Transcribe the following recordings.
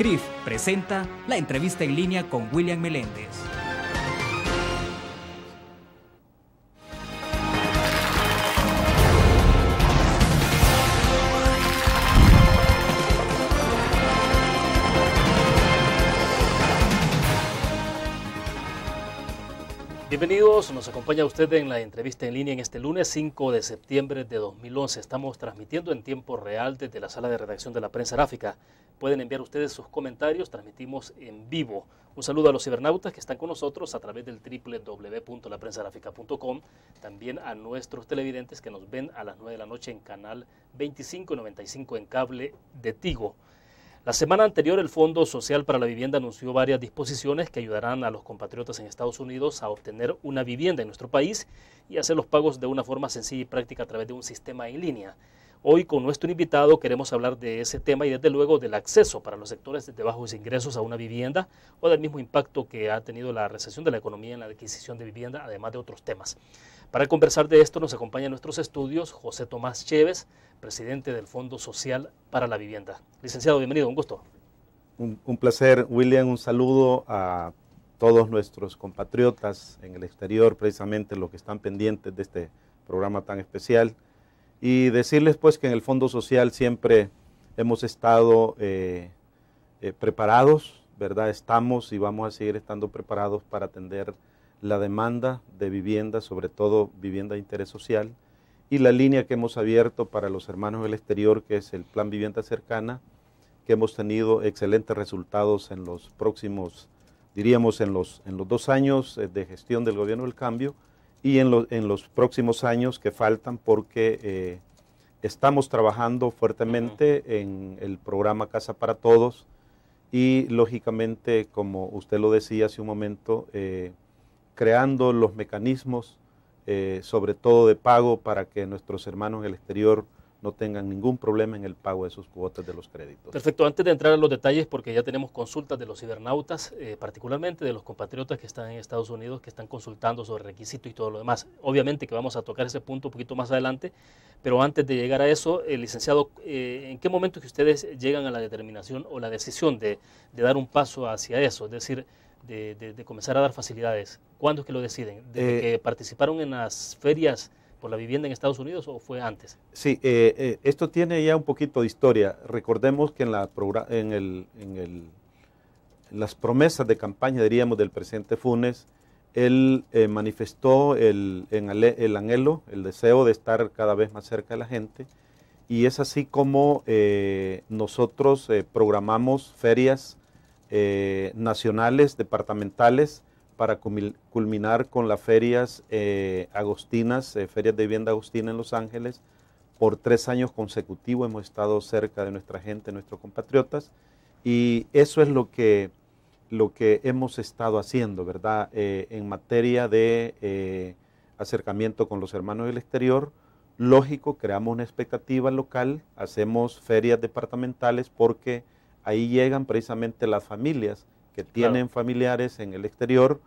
CRIF presenta la entrevista en línea con William Meléndez. Bienvenidos, nos acompaña usted en la entrevista en línea en este lunes 5 de septiembre de 2011. Estamos transmitiendo en tiempo real desde la sala de redacción de la prensa gráfica. Pueden enviar ustedes sus comentarios, transmitimos en vivo. Un saludo a los cibernautas que están con nosotros a través del www.laprensagráfica.com, también a nuestros televidentes que nos ven a las 9 de la noche en canal 2595 en cable de Tigo. La semana anterior, el Fondo Social para la Vivienda anunció varias disposiciones que ayudarán a los compatriotas en Estados Unidos a obtener una vivienda en nuestro país y hacer los pagos de una forma sencilla y práctica a través de un sistema en línea. Hoy con nuestro invitado queremos hablar de ese tema y desde luego del acceso para los sectores de bajos ingresos a una vivienda o del mismo impacto que ha tenido la recesión de la economía en la adquisición de vivienda, además de otros temas. Para conversar de esto nos acompaña en nuestros estudios José Tomás Chévez, presidente del Fondo Social para la Vivienda. Licenciado, bienvenido, un gusto. Un, placer, William, un saludo a todos nuestros compatriotas en el exterior, precisamente los que están pendientes de este programa tan especial. Y decirles pues que en el Fondo Social siempre hemos estado eh, eh, preparados, ¿verdad? Estamos y vamos a seguir estando preparados para atender la demanda de vivienda, sobre todo vivienda de interés social y la línea que hemos abierto para los hermanos del exterior, que es el Plan Vivienda Cercana, que hemos tenido excelentes resultados en los próximos, diríamos, en los, en los dos años eh, de gestión del gobierno del cambio y en, en los próximos años que faltan porque eh, estamos trabajando fuertemente en el programa Casa para Todos y lógicamente, como usted lo decía hace un momento, eh, creando los mecanismos eh, sobre todo de pago, para que nuestros hermanos en el exterior no tengan ningún problema en el pago de sus cuotas de los créditos. Perfecto, antes de entrar a los detalles, porque ya tenemos consultas de los cibernautas, eh, particularmente de los compatriotas que están en Estados Unidos, que están consultando sobre requisitos y todo lo demás. Obviamente que vamos a tocar ese punto un poquito más adelante, pero antes de llegar a eso, el eh, licenciado, ¿en qué momento que ustedes llegan a la determinación o la decisión de, de dar un paso hacia eso? Es decir, de, comenzar a dar facilidades? ¿Cuándo es que lo deciden? ¿Desde eh, que participaron en las ferias por la vivienda en Estados Unidos o fue antes? Sí, eh, eh, esto tiene ya un poquito de historia. Recordemos que en, las promesas de campaña, diríamos, del presidente Funes, él manifestó el, anhelo, el deseo de estar cada vez más cerca de la gente. Y es así como nosotros programamos ferias eh, nacionales, departamentales, para culminar con las ferias eh, agostinas, eh, ferias de vivienda agostina en Los Ángeles. Por tres años consecutivos hemos estado cerca de nuestra gente, nuestros compatriotas, y eso es lo que, lo que hemos estado haciendo, ¿verdad? en materia de acercamiento con los hermanos del exterior, lógico, creamos una expectativa local, hacemos ferias departamentales porque ahí llegan precisamente las familias que tienen familiares en el exterior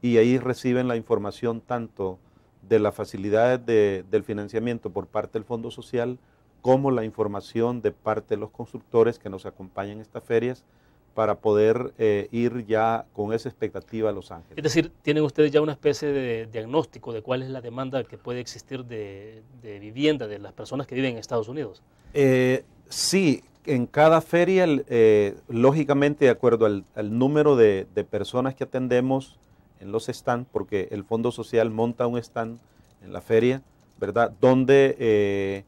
y ahí reciben la información tanto de las facilidades del financiamiento por parte del Fondo Social como la información de parte de los constructores que nos acompañan en estas ferias para poder eh, ir ya con esa expectativa a Los Ángeles. Es decir, tienen ustedes ya una especie de diagnóstico de cuál es la demanda que puede existir de, vivienda de las personas que viven en Estados Unidos. Eh, sí, en cada feria, eh, lógicamente, de acuerdo al, número de, personas que atendemos en los stands, porque el Fondo Social monta un stand en la feria, ¿verdad? Donde eh,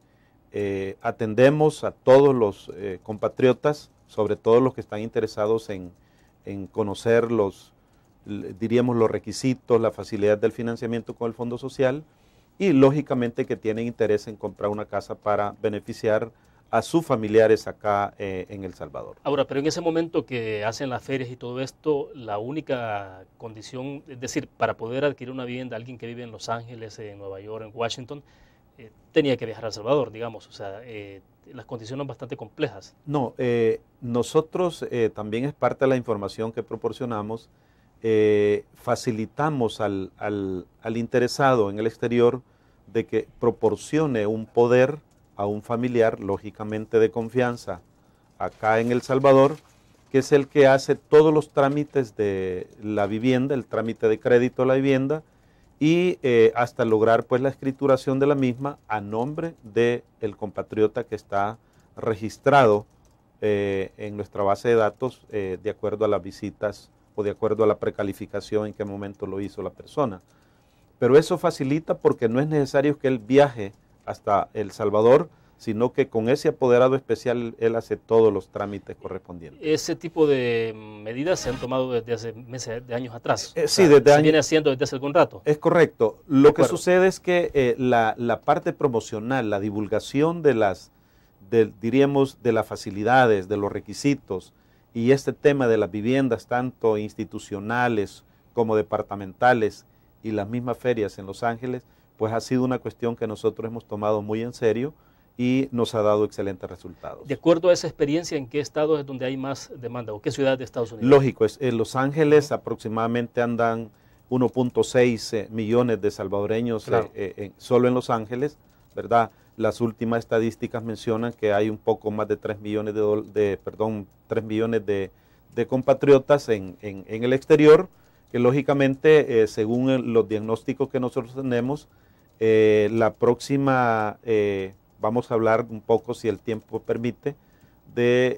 eh, atendemos a todos los compatriotas, sobre todo los que están interesados en, en conocer los, diríamos, los requisitos, la facilidad del financiamiento con el Fondo Social y lógicamente que tienen interés en comprar una casa para beneficiar a sus familiares acá eh, en El Salvador. Ahora, pero en ese momento que hacen las ferias y todo esto, la única condición, es decir, para poder adquirir una vivienda, alguien que vive en Los Ángeles, en Nueva York, en Washington, eh, tenía que viajar a El Salvador, digamos, o sea, eh, las condiciones bastante complejas. No, nosotros también es parte de la información que proporcionamos, facilitamos al, al interesado en el exterior de que proporcione un poder, a un familiar, lógicamente de confianza, acá en El Salvador, que es el que hace todos los trámites de la vivienda, el trámite de crédito a la vivienda y eh, hasta lograr pues la escrituración de la misma a nombre del el compatriota que está registrado eh, en nuestra base de datos eh, de acuerdo a las visitas o de acuerdo a la precalificación en qué momento lo hizo la persona. Pero eso facilita porque no es necesario que él viaje hasta El Salvador, sino que con ese apoderado especial él hace todos los trámites correspondientes. Ese tipo de medidas se han tomado desde hace meses, de años atrás. Eh, sí, desde se viene haciendo desde hace algún rato. Es correcto. Lo que sucede es que eh, la, parte promocional, la divulgación de las, diríamos, de las facilidades, de los requisitos y este tema de las viviendas, tanto institucionales como departamentales y las mismas ferias en Los Ángeles, pues ha sido una cuestión que nosotros hemos tomado muy en serio y nos ha dado excelentes resultados. De acuerdo a esa experiencia, ¿en qué estado es donde hay más demanda o qué ciudad de Estados Unidos? Lógico, es, en Los Ángeles aproximadamente andan 1.6 eh, millones de salvadoreños eh, eh, solo en Los Ángeles, ¿verdad? Las últimas estadísticas mencionan que hay un poco más de 3 millones de, perdón, millones de, compatriotas en, el exterior, que lógicamente, según los diagnósticos que nosotros tenemos, eh, la próxima, eh, vamos a hablar un poco, si el tiempo permite, del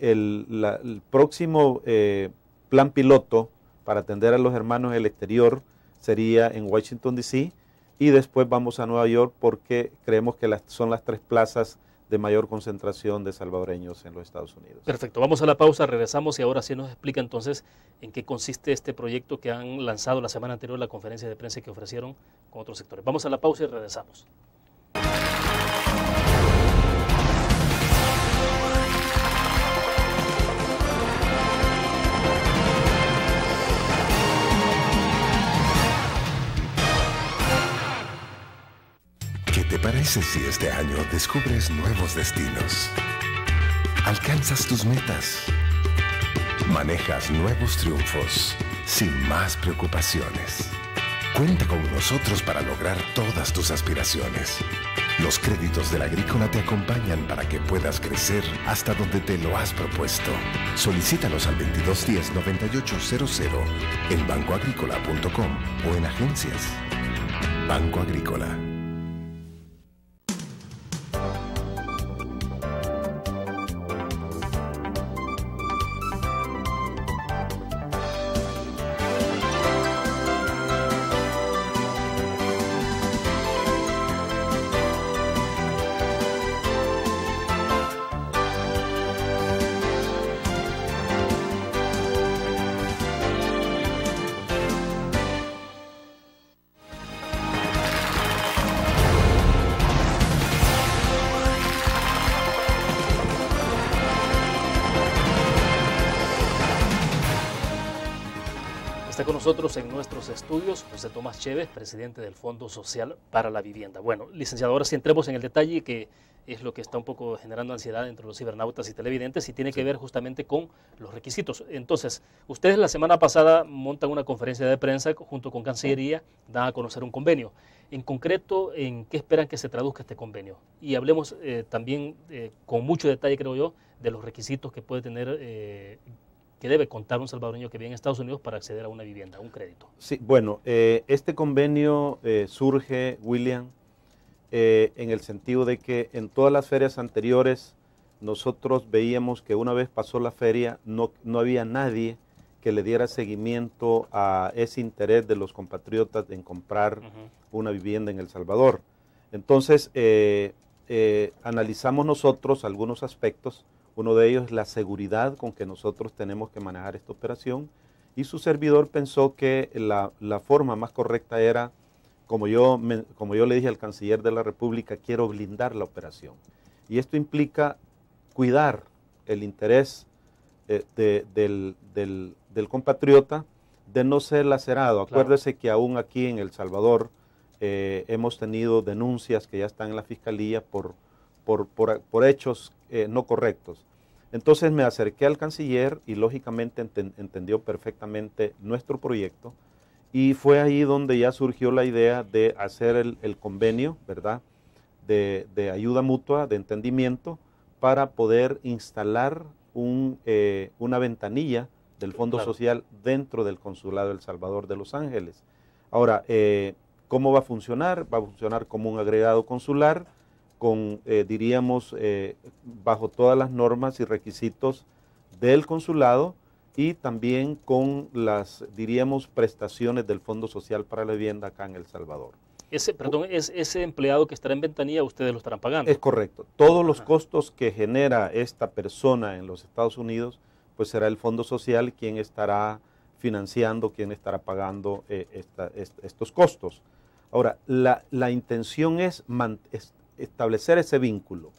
el próximo eh, plan piloto para atender a los hermanos del exterior sería en Washington, D.C. Y después vamos a Nueva York porque creemos que las, son las tres plazas de mayor concentración de salvadoreños en los Estados Unidos. Perfecto, vamos a la pausa, regresamos y ahora sí nos explica entonces en qué consiste este proyecto que han lanzado la semana anterior la conferencia de prensa que ofrecieron con otros sectores. Vamos a la pausa y regresamos. ¿Te parece si este año descubres nuevos destinos? Alcanzas tus metas. Manejas nuevos triunfos sin más preocupaciones. Cuenta con nosotros para lograr todas tus aspiraciones. Los créditos de la agrícola te acompañan para que puedas crecer hasta donde te lo has propuesto. Solicítalos al 2210-9800 en bancoagrícola.com o en agencias. Banco Agrícola. Está con nosotros en nuestros estudios José Tomás Chévez, presidente del Fondo Social para la Vivienda. Bueno, licenciado, ahora sí entremos en el detalle que es lo que está un poco generando ansiedad entre los cibernautas y televidentes y tiene que ver justamente con los requisitos. Entonces, ustedes la semana pasada montan una conferencia de prensa junto con Cancillería, dan a conocer un convenio. En concreto, ¿en qué esperan que se traduzca este convenio? Y hablemos eh, también eh, con mucho detalle, creo yo, de los requisitos que puede tener eh, que debe contar un salvadoreño que viene en Estados Unidos para acceder a una vivienda, a un crédito? Sí, bueno, eh, este convenio eh, surge, William, eh, en el sentido de que en todas las ferias anteriores nosotros veíamos que una vez pasó la feria no, no había nadie que le diera seguimiento a ese interés de los compatriotas en comprar una vivienda en El Salvador. Entonces, analizamos nosotros algunos aspectos uno de ellos es la seguridad con que nosotros tenemos que manejar esta operación. Y su servidor pensó que la, forma más correcta era, como yo, como yo le dije al canciller de la República, quiero blindar la operación. Y esto implica cuidar el interés eh, del, compatriota de no ser lacerado. Acuérdese que aún aquí en El Salvador eh, hemos tenido denuncias que ya están en la fiscalía por, por, por, por hechos eh, no correctos. Entonces me acerqué al canciller y lógicamente entendió perfectamente nuestro proyecto y fue ahí donde ya surgió la idea de hacer el, convenio, ¿verdad? De, ayuda mutua, de entendimiento, para poder instalar eh, una ventanilla del Fondo Social dentro del Consulado El Salvador de Los Ángeles. Ahora, eh, ¿cómo va a funcionar? Va a funcionar como un agregado consular con, eh, diríamos, eh, bajo todas las normas y requisitos del consulado y también con las, diríamos, prestaciones del Fondo Social para la Vivienda acá en El Salvador. Ese, perdón, es ese empleado que estará en ventanilla, ustedes lo estarán pagando. Es correcto. Todos los costos que genera esta persona en los Estados Unidos, pues será el Fondo Social quien estará financiando, quien estará pagando eh, estos costos. Ahora, la, intención es, es, establecer ese vínculo,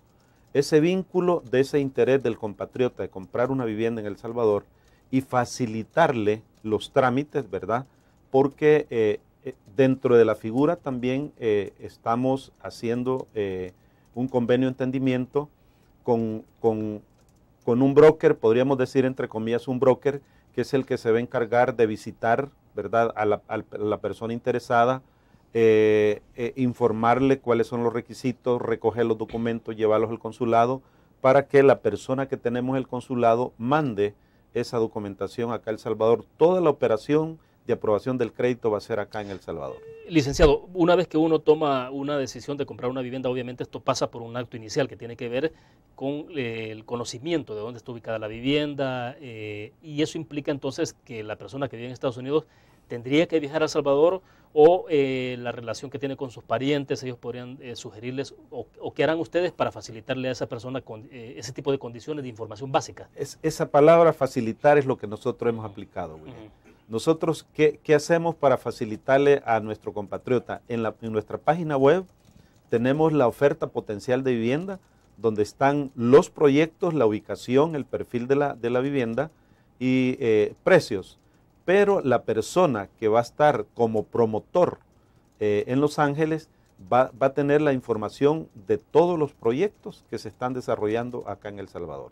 ese vínculo de ese interés del compatriota de comprar una vivienda en El Salvador y facilitarle los trámites, ¿verdad? Porque eh, eh, dentro de la figura también eh, estamos haciendo un convenio de entendimiento con, un broker, podríamos decir entre comillas un broker, que es el que se va a encargar de visitar ¿verdad? a la persona interesada eh, eh, informarle cuáles son los requisitos, recoger los documentos, llevarlos al consulado, para que la persona que tenemos el consulado mande esa documentación acá en El Salvador. Toda la operación de aprobación del crédito va a ser acá en El Salvador. Licenciado, una vez que uno toma una decisión de comprar una vivienda, obviamente esto pasa por un acto inicial que tiene que ver con eh, el conocimiento de dónde está ubicada la vivienda y eso implica entonces que la persona que vive en Estados Unidos tendría que viajar a Salvador o eh, la relación que tiene con sus parientes, ellos podrían eh, sugerirles o, qué harán ustedes para facilitarle a esa persona con, eh, ese tipo de condiciones de información básica. esa palabra facilitar es lo que nosotros hemos aplicado, Nosotros, ¿qué, hacemos para facilitarle a nuestro compatriota? En, la, nuestra página web tenemos la oferta potencial de vivienda, donde están los proyectos, la ubicación, el perfil de la vivienda y precios pero la persona que va a estar como promotor eh, en Los Ángeles va, va, a tener la información de todos los proyectos que se están desarrollando acá en El Salvador.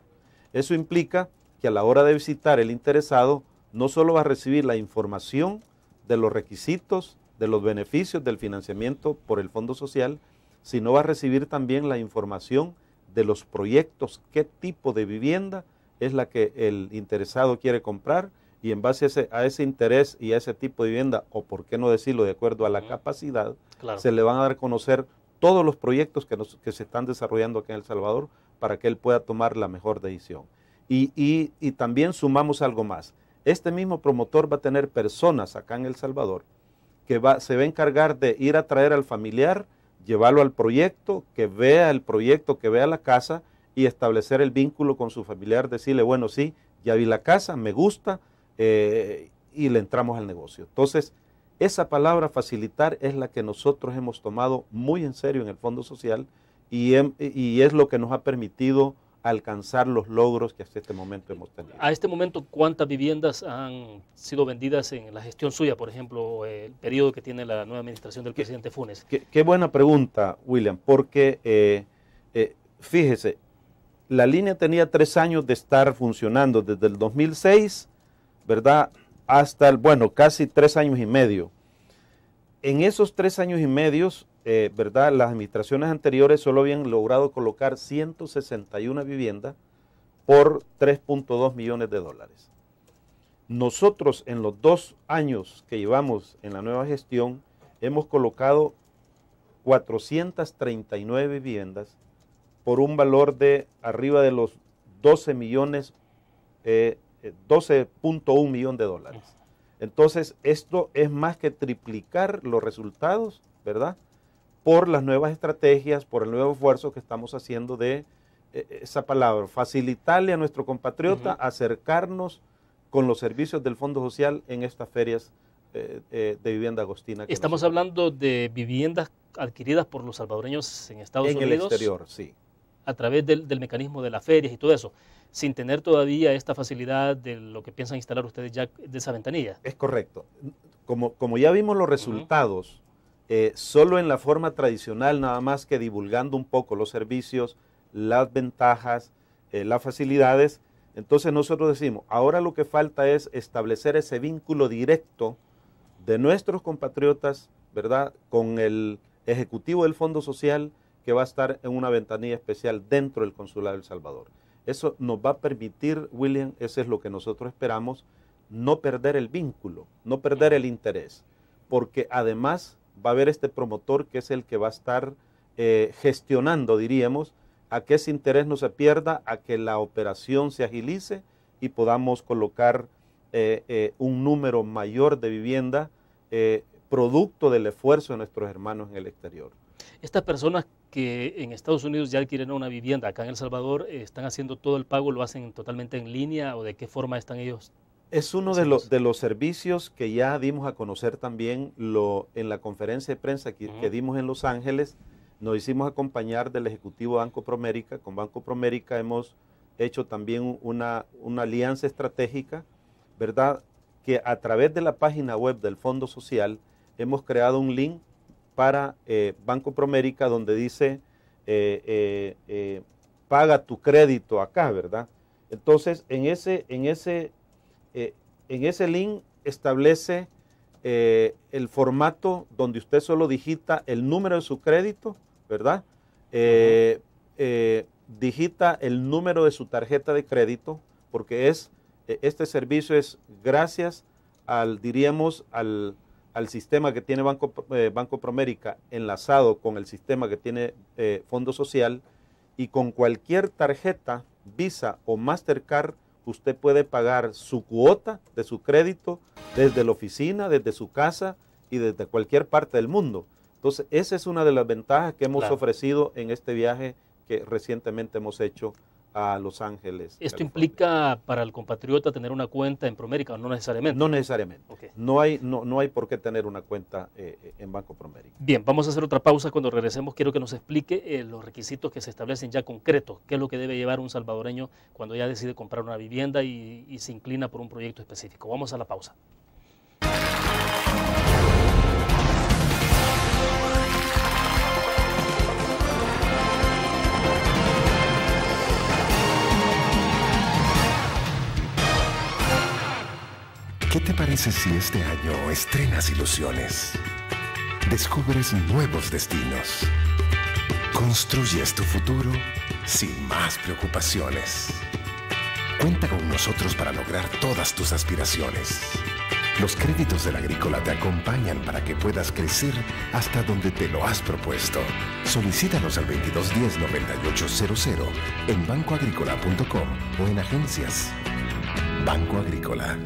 Eso implica que a la hora de visitar el interesado, no solo va a recibir la información de los requisitos, de los beneficios del financiamiento por el Fondo Social, sino va a recibir también la información de los proyectos, qué tipo de vivienda es la que el interesado quiere comprar, y en base a ese, interés y a ese tipo de vivienda, o por qué no decirlo, de acuerdo a la capacidad, se le van a dar a conocer todos los proyectos que, se están desarrollando aquí en El Salvador para que él pueda tomar la mejor decisión. Y, también sumamos algo más. Este mismo promotor va a tener personas acá en El Salvador que se va a encargar de ir a traer al familiar, llevarlo al proyecto, que vea el proyecto, que vea la casa y establecer el vínculo con su familiar, decirle, bueno, sí, ya vi la casa, me gusta, eh, y le entramos al negocio. Entonces, esa palabra facilitar es la que nosotros hemos tomado muy en serio en el Fondo Social y, es lo que nos ha permitido alcanzar los logros que hasta este momento hemos tenido. A este momento, ¿cuántas viviendas han sido vendidas en la gestión suya, por ejemplo, el periodo que tiene la nueva administración del presidente Funes? Qué, buena pregunta, William, porque eh, eh, fíjese, la línea tenía tres años de estar funcionando desde el 2006 ¿verdad? Hasta, el, bueno, casi tres años y medio. En esos tres años y medio, eh, ¿verdad? Las administraciones anteriores solo habían logrado colocar 161 viviendas por 3.2 millones de dólares. Nosotros en los dos años que llevamos en la nueva gestión hemos colocado 439 viviendas por un valor de arriba de los 12 millones eh, 12.1 eh, millones de dólares. Entonces, esto es más que triplicar los resultados, ¿verdad? Por las nuevas estrategias, por el nuevo esfuerzo que estamos haciendo de eh, esa palabra, facilitarle a nuestro compatriota acercarnos con los servicios del Fondo Social en estas ferias eh, de vivienda agostina. Estamos hablando de viviendas adquiridas por los salvadoreños en Estados Unidos. En el exterior, sí a través del, mecanismo de las ferias y todo eso, sin tener todavía esta facilidad de lo que piensan instalar ustedes ya de esa ventanilla. Es correcto. Como, como ya vimos los resultados, eh, solo en la forma tradicional, nada más que divulgando un poco los servicios, las ventajas, eh, las facilidades, entonces nosotros decimos, ahora lo que falta es establecer ese vínculo directo de nuestros compatriotas, ¿verdad?, con el Ejecutivo del Fondo Social, que va a estar en una ventanilla especial dentro del Consulado El Salvador. Eso nos va a permitir, William, eso es lo que nosotros esperamos, no perder el vínculo, no perder el interés, porque además va a haber este promotor que es el que va a estar eh, gestionando, diríamos, a que ese interés no se pierda, a que la operación se agilice y podamos colocar eh, eh, un número mayor de vivienda producto del esfuerzo de nuestros hermanos en el exterior. Estas personas que en Estados Unidos ya adquieren una vivienda, acá en El Salvador eh, están haciendo todo el pago, lo hacen totalmente en línea o de qué forma están ellos? Es uno de, los, de los servicios que ya dimos a conocer también lo, en la conferencia de prensa que, dimos en Los Ángeles. Nos hicimos acompañar del Ejecutivo Banco Promérica. Con Banco Promérica hemos hecho también una, una alianza estratégica, ¿verdad? Que a través de la página web del Fondo Social hemos creado un link para eh, Banco Promérica donde dice eh, eh, paga tu crédito acá, ¿verdad? Entonces, en ese, en ese, en ese link establece el formato donde usted solo digita el número de su crédito, ¿verdad? digita el número de su tarjeta de crédito, porque es, este servicio es gracias al, diríamos, al, al sistema que tiene Banco, eh, Banco Promérica enlazado con el sistema que tiene eh, Fondo Social y con cualquier tarjeta, Visa o Mastercard, usted puede pagar su cuota de su crédito desde la oficina, desde su casa y desde cualquier parte del mundo. Entonces, esa es una de las ventajas que hemos ofrecido en este viaje que recientemente hemos hecho a Los Ángeles. ¿Esto implica para el compatriota tener una cuenta en Promérica? No necesariamente. No necesariamente. No, hay, no, no, hay por qué tener una cuenta eh, eh, en Banco Promérica. Bien, vamos a hacer otra pausa. Cuando regresemos quiero que nos explique eh, los requisitos que se establecen ya concretos. ¿Qué es lo que debe llevar un salvadoreño cuando ya decide comprar una vivienda y se inclina por un proyecto específico? Vamos a la pausa. ¿Qué te parece si este año estrenas ilusiones? Descubres nuevos destinos. Construyes tu futuro sin más preocupaciones. Cuenta con nosotros para lograr todas tus aspiraciones. Los créditos del la agrícola te acompañan para que puedas crecer hasta donde te lo has propuesto. Solicítanos al 2210-9800 en bancoagrícola.com o en agencias. Banco Agrícola.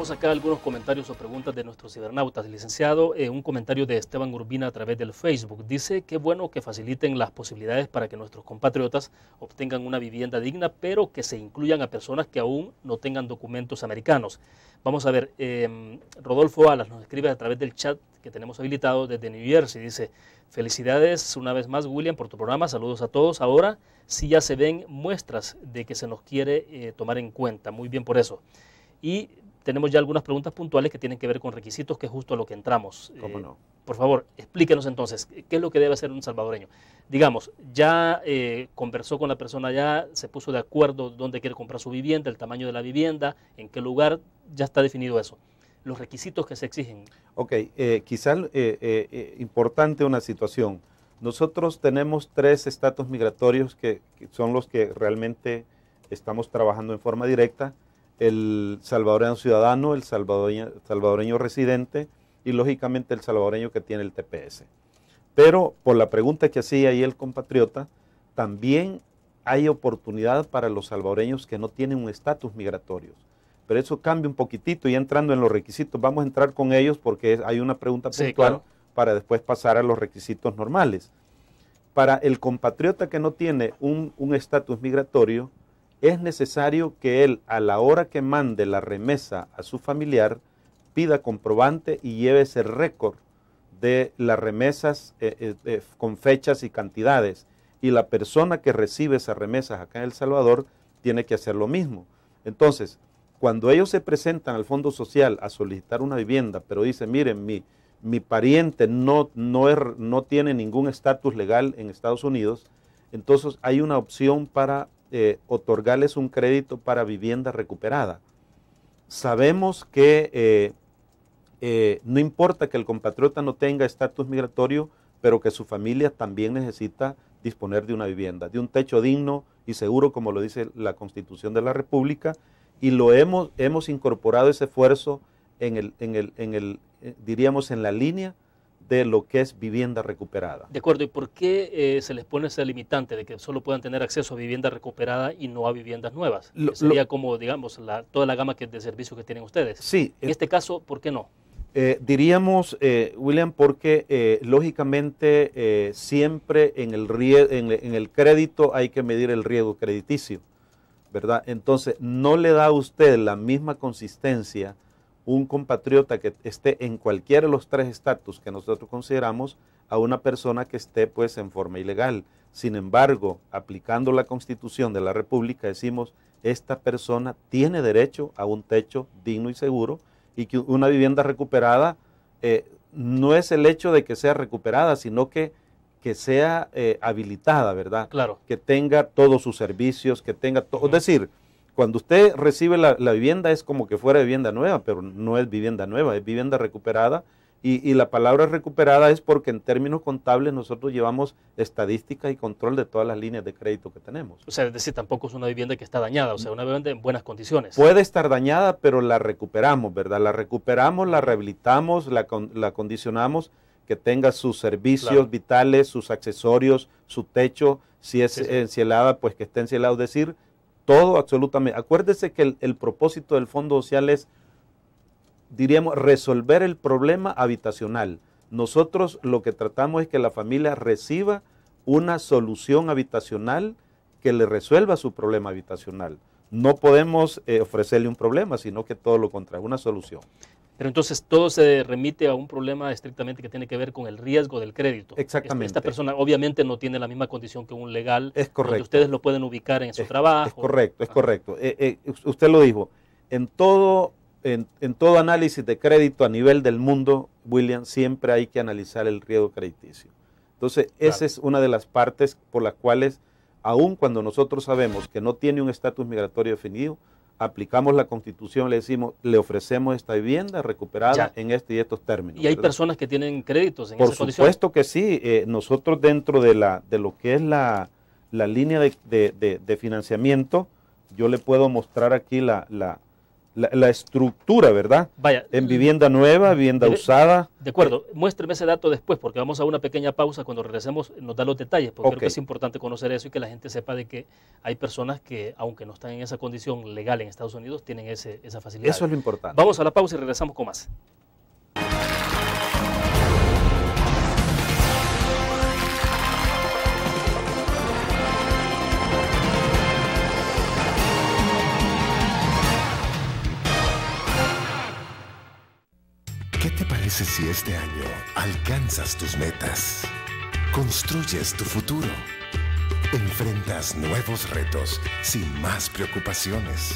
Tenemos acá algunos comentarios o preguntas de nuestros cibernautas. Licenciado, eh, un comentario de Esteban Urbina a través del Facebook. Dice, qué bueno que faciliten las posibilidades para que nuestros compatriotas obtengan una vivienda digna, pero que se incluyan a personas que aún no tengan documentos americanos. Vamos a ver, em, Rodolfo Alas nos escribe a través del chat que tenemos habilitado desde New Jersey. Dice, felicidades una vez más, William, por tu programa. Saludos a todos. Ahora sí ya se ven muestras de que se nos quiere eh, tomar en cuenta. Muy bien por eso. Y tenemos ya algunas preguntas puntuales que tienen que ver con requisitos, que es justo a lo que entramos. ¿Cómo eh, no? Por favor, explíquenos entonces, ¿qué es lo que debe hacer un salvadoreño? Digamos, ya eh, conversó con la persona, ya se puso de acuerdo dónde quiere comprar su vivienda, el tamaño de la vivienda, en qué lugar, ya está definido eso. Los requisitos que se exigen. Ok, eh, quizás eh, importante una situación. Nosotros tenemos tres estatus migratorios que son los que realmente estamos trabajando en forma directa el salvadoreño ciudadano, el salvadoreño, salvadoreño residente y lógicamente el salvadoreño que tiene el TPS. Pero por la pregunta que hacía ahí el compatriota, también hay oportunidad para los salvadoreños que no tienen un estatus migratorio. Pero eso cambia un poquitito y entrando en los requisitos, vamos a entrar con ellos porque hay una pregunta puntual para después pasar a los requisitos normales. Para el compatriota que no tiene un estatus migratorio, es necesario que él, a la hora que mande la remesa a su familiar, pida comprobante y lleve ese récord de las remesas eh, eh, eh, con fechas y cantidades. Y la persona que recibe esas remesas acá en El Salvador tiene que hacer lo mismo. Entonces, cuando ellos se presentan al Fondo Social a solicitar una vivienda, pero dicen, miren, mi, mi pariente no, no, er, no tiene ningún estatus legal en Estados Unidos, entonces hay una opción para eh, otorgarles un crédito para vivienda recuperada. Sabemos que eh, eh, no importa que el compatriota no tenga estatus migratorio, pero que su familia también necesita disponer de una vivienda, de un techo digno y seguro, como lo dice la Constitución de la República, y lo hemos, hemos incorporado ese esfuerzo en el, en el, diríamos, en la línea de lo que es vivienda recuperada. De acuerdo, ¿y por qué eh, se les pone ese limitante de que solo puedan tener acceso a vivienda recuperada y no a viviendas nuevas? sería como, digamos, toda la gama de servicios que tienen ustedes. Sí. En eh, este caso, ¿por qué no? Eh, diríamos, William, porque lógicamente siempre en el, en el crédito hay que medir el riesgo crediticio, ¿verdad? Entonces, no le da a usted la misma consistencia un compatriota que esté en cualquiera de los tres estatus que nosotros consideramos a una persona que esté pues en forma ilegal. Sin embargo, aplicando la constitución de la República, decimos, esta persona tiene derecho a un techo digno y seguro y que una vivienda recuperada eh, no es el hecho de que sea recuperada, sino que, que sea eh, habilitada, ¿verdad? Claro. Que tenga todos sus servicios, que tenga todo. Es decir, cuando usted recibe la, vivienda es como que fuera vivienda nueva, pero no es vivienda nueva, es vivienda recuperada. Y, la palabra recuperada es porque en términos contables nosotros llevamos estadística y control de todas las líneas de crédito que tenemos. O sea, es decir, tampoco es una vivienda que está dañada, o sea, una vivienda en buenas condiciones. Puede estar dañada, pero la recuperamos, ¿verdad? La recuperamos, la rehabilitamos, la, condicionamos que tenga sus servicios vitales, sus accesorios, su techo, si es encielada, pues que esté encielado. decir, todo absolutamente. Acuérdese que el, propósito del Fondo Social es, diríamos, resolver el problema habitacional. Nosotros lo que tratamos es que la familia reciba una solución habitacional que le resuelva su problema habitacional. No podemos eh, ofrecerle un problema, sino que todo lo contrario, una solución. Pero entonces todo se remite a un problema estrictamente que tiene que ver con el riesgo del crédito. Este, Exactamente. Esta, persona obviamente no tiene la misma condición que un legal. Es correcto. ustedes lo pueden ubicar en su trabajo. Es correcto, es correcto. Eh, eh, usted lo dijo. En todo, en, todo análisis de crédito a nivel del mundo, William, siempre hay que analizar el riesgo crediticio. Entonces, esa es una de las partes por las cuales, aun cuando nosotros sabemos que no tiene un estatus migratorio definido, aplicamos la constitución, le decimos, le ofrecemos esta vivienda recuperada en este y estos términos. Y hay personas que tienen créditos en Por supuesto que sí, eh, nosotros dentro de, la, de lo que es la, línea de, financiamiento, yo le puedo mostrar aquí la, la, estructura, ¿verdad? Vaya. En mm, vivienda nueva, vivienda usada. De acuerdo, muéstreme ese dato después, porque vamos a una pequeña pausa. Cuando regresemos, nos da los detalles, porque creo que es importante conocer eso y que la gente sepa de que hay personas que, aunque no están en esa condición legal en Estados Unidos, tienen ese, esa facilidad. Eso es lo importante. Vamos a la pausa y regresamos con más. si este año alcanzas tus metas, construyes tu futuro, enfrentas nuevos retos sin más preocupaciones.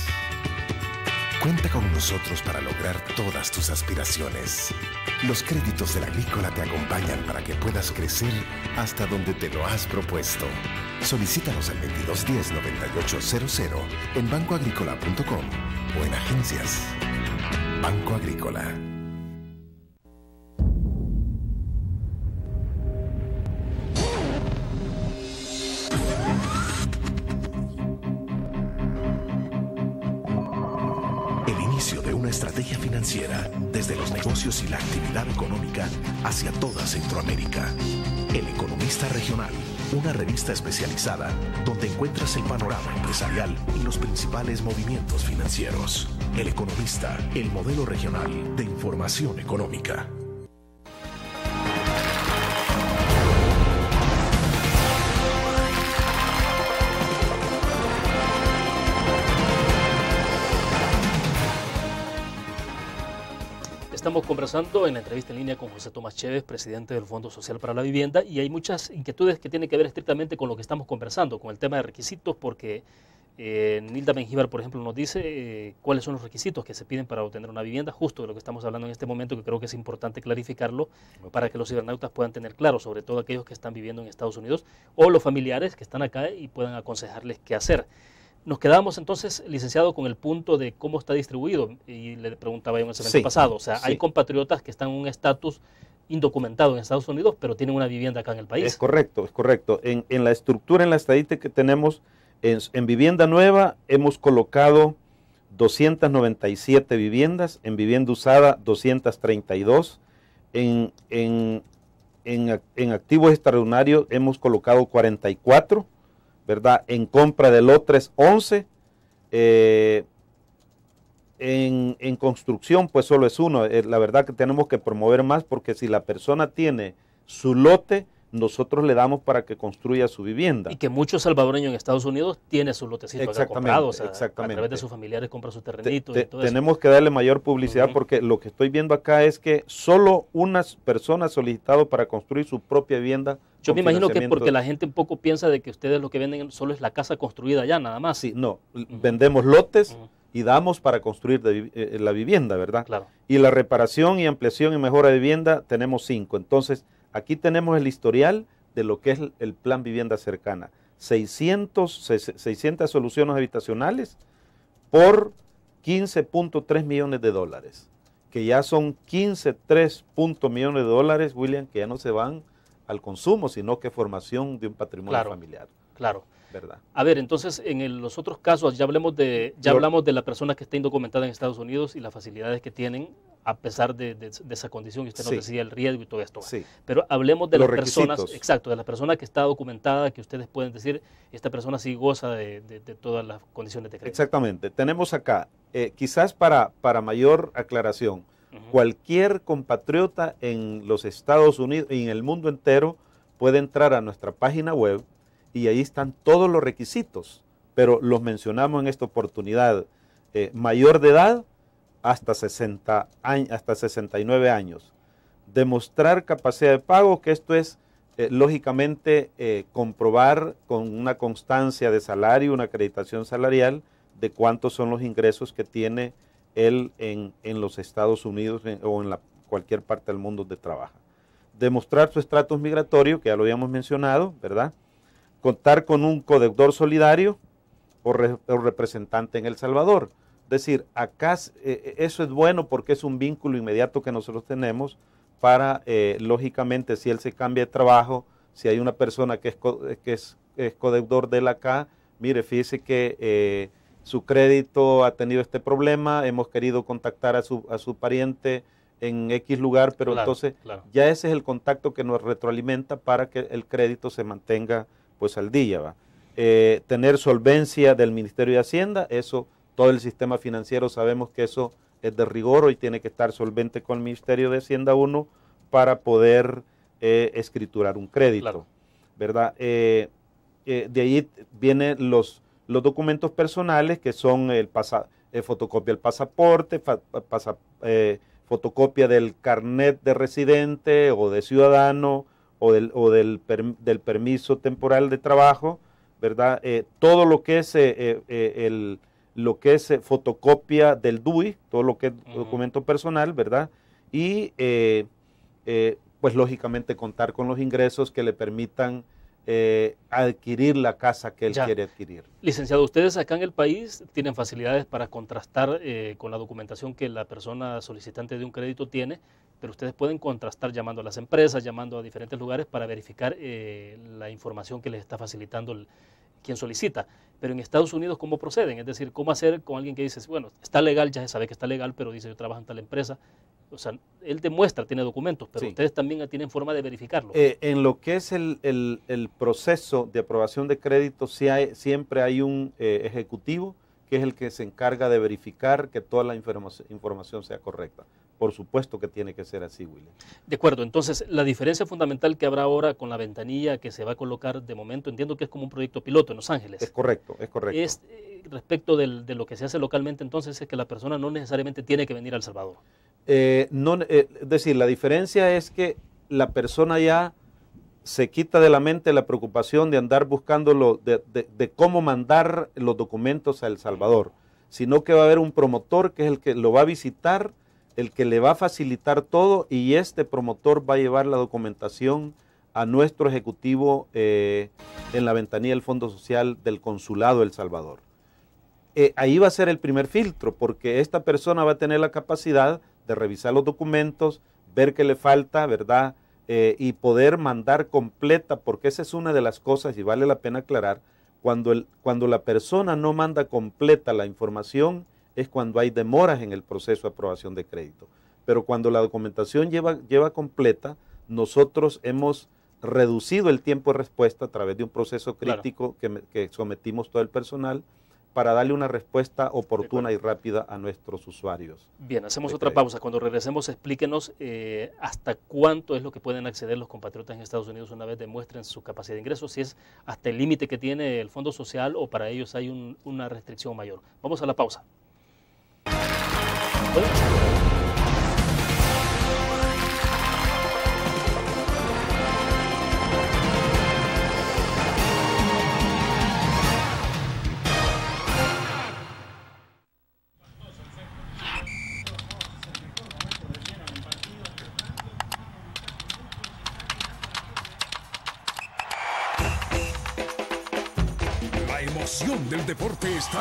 Cuenta con nosotros para lograr todas tus aspiraciones. Los créditos del Agrícola te acompañan para que puedas crecer hasta donde te lo has propuesto. Solicítanos al 2210-9800 en bancoagrícola.com o en agencias. Banco Agrícola. y la actividad económica hacia toda Centroamérica. El Economista Regional, una revista especializada donde encuentras el panorama empresarial y los principales movimientos financieros. El Economista, el modelo regional de información económica. Estamos conversando en la entrevista en línea con José Tomás Chévez, presidente del Fondo Social para la Vivienda, y hay muchas inquietudes que tienen que ver estrictamente con lo que estamos conversando, con el tema de requisitos, porque eh, Nilda Benjíbar, por ejemplo, nos dice eh, cuáles son los requisitos que se piden para obtener una vivienda, justo de lo que estamos hablando en este momento, que creo que es importante clarificarlo para que los cibernautas puedan tener claro, sobre todo aquellos que están viviendo en Estados Unidos o los familiares que están acá y puedan aconsejarles qué hacer. Nos quedamos entonces, licenciado, con el punto de cómo está distribuido, y le preguntaba yo en el pasado, o sea, hay compatriotas que están en un estatus indocumentado en Estados Unidos, pero tienen una vivienda acá en el país. Es correcto, es correcto. En, la estructura, en la estadística que tenemos, en, vivienda nueva hemos colocado 297 viviendas, en vivienda usada 232, en, en, en activos extraordinarios hemos colocado 44, ¿verdad? En compra de lotes 11. Eh, en, en, construcción, pues solo es uno. Eh, la verdad que tenemos que promover más porque si la persona tiene su lote, nosotros le damos para que construya su vivienda. Y que muchos salvadoreños en Estados Unidos tienen sus lotecitos comprados, a través de sus familiares compra su terrenito Tenemos que darle mayor publicidad porque lo que estoy viendo acá es que solo unas personas solicitado para construir su propia vivienda. Yo me imagino que porque la gente un poco piensa de que ustedes lo que venden solo es la casa construida ya, nada más. Sí, no, vendemos lotes. y damos para construir eh, eh, la vivienda, ¿verdad? Claro. Y la reparación y ampliación y mejora de vivienda tenemos cinco. Entonces, Aquí tenemos el historial de lo que es el plan vivienda cercana. 600, 600 soluciones habitacionales por 15.3 millones de dólares, que ya son 15.3 millones de dólares, William, que ya no se van al consumo, sino que formación de un patrimonio familiar. Claro. A ver, entonces en los otros casos ya hablemos de ya hablamos de la persona que está indocumentada en Estados Unidos y las facilidades que tienen a pesar de, esa condición y usted nos decía el riesgo y todo esto. Pero hablemos de las personas, exacto, de la persona que está documentada, que ustedes pueden decir esta persona sí goza de, todas las condiciones de crédito. Exactamente. Tenemos acá, eh, quizás para para mayor aclaración, cualquier compatriota en los Estados Unidos y en el mundo entero puede entrar a nuestra página web y ahí están todos los requisitos, pero los mencionamos en esta oportunidad. Eh, mayor de edad hasta, 60 años, hasta 69 años. Demostrar capacidad de pago, que esto es eh, lógicamente eh, comprobar con una constancia de salario, una acreditación salarial, de cuántos son los ingresos que tiene él en, los Estados Unidos o en la, cualquier parte del mundo donde trabaja. Demostrar su estatus migratorio, que ya lo habíamos mencionado, ¿verdad? contar con un codeudor solidario o, representante en El Salvador. Es decir, acá eh, eh, eso es bueno porque es un vínculo inmediato que nosotros tenemos para, eh, lógicamente, si él se cambia de trabajo, si hay una persona que es, que es, codeudor de él acá, mire, fíjese que su crédito ha tenido este problema, hemos querido contactar a su, a su pariente en X lugar, pero entonces ya ese es el contacto que nos retroalimenta para que el crédito se mantenga pues al día va. Eh, tener solvencia del Ministerio de Hacienda, eso, todo el sistema financiero sabemos que eso es de rigor, y tiene que estar solvente con el Ministerio de Hacienda 1 para poder eh, escriturar un crédito, ¿verdad? Eh, de ahí vienen los, los documentos personales que son el fotocopia del pasaporte, fotocopia del carnet de residente o de ciudadano, o del, permiso temporal de trabajo, ¿verdad? Eh, todo lo que es, eh, eh, el, lo que es fotocopia del DUI, todo lo que es documento personal, ¿verdad? Y pues lógicamente contar con los ingresos que le permitan eh, adquirir la casa que él quiere adquirir. Licenciado, ustedes acá en el país tienen facilidades para contrastar eh, con la documentación que la persona solicitante de un crédito tiene, pero ustedes pueden contrastar llamando a las empresas, llamando a diferentes lugares para verificar eh, la información que les está facilitando el, quien solicita. Pero en Estados Unidos, ¿cómo proceden? Es decir, ¿cómo hacer con alguien que dice, bueno, está legal, ya se sabe que está legal, pero dice yo trabajo en tal empresa, o sea, él demuestra, tiene documentos, pero ustedes también tienen forma de verificarlo. Eh, en lo que es el, el, proceso de aprobación de crédito, siempre hay un eh, ejecutivo que es el que se encarga de verificar que toda la información, sea correcta. Por supuesto que tiene que ser así, William. De acuerdo, entonces la diferencia fundamental que habrá ahora con la ventanilla que se va a colocar de momento, entiendo que es como un proyecto piloto en Los Ángeles. Es correcto, es correcto. Es, eh, respecto de lo que se hace localmente, entonces es que la persona no necesariamente tiene que venir a El Salvador. Eh, no, eh, es decir, la diferencia es que la persona ya se quita de la mente la preocupación de andar buscando de, cómo mandar los documentos a El Salvador, sino que va a haber un promotor que es el que lo va a visitar, el que le va a facilitar todo y este promotor va a llevar la documentación a nuestro ejecutivo eh, en la ventanilla del Fondo Social del Consulado El Salvador. ahí va a ser el primer filtro, porque esta persona va a tener la capacidad de revisar los documentos, ver qué le falta, ¿verdad? Eh, y poder mandar completa, porque esa es una de las cosas y vale la pena aclarar, cuando, cuando la persona no manda completa la información es cuando hay demoras en el proceso de aprobación de crédito. Pero cuando la documentación lleva, lleva completa, nosotros hemos reducido el tiempo de respuesta a través de un proceso crítico que, que sometimos todo el personal para darle una respuesta oportuna y rápida a nuestros usuarios. Bien, hacemos otra pausa. Cuando regresemos, explíquenos eh, hasta cuánto es lo que pueden acceder los compatriotas en Estados Unidos una vez demuestren su capacidad de ingreso, si es hasta el límite que tiene el Fondo Social o para ellos hay una restricción mayor. Vamos a la pausa.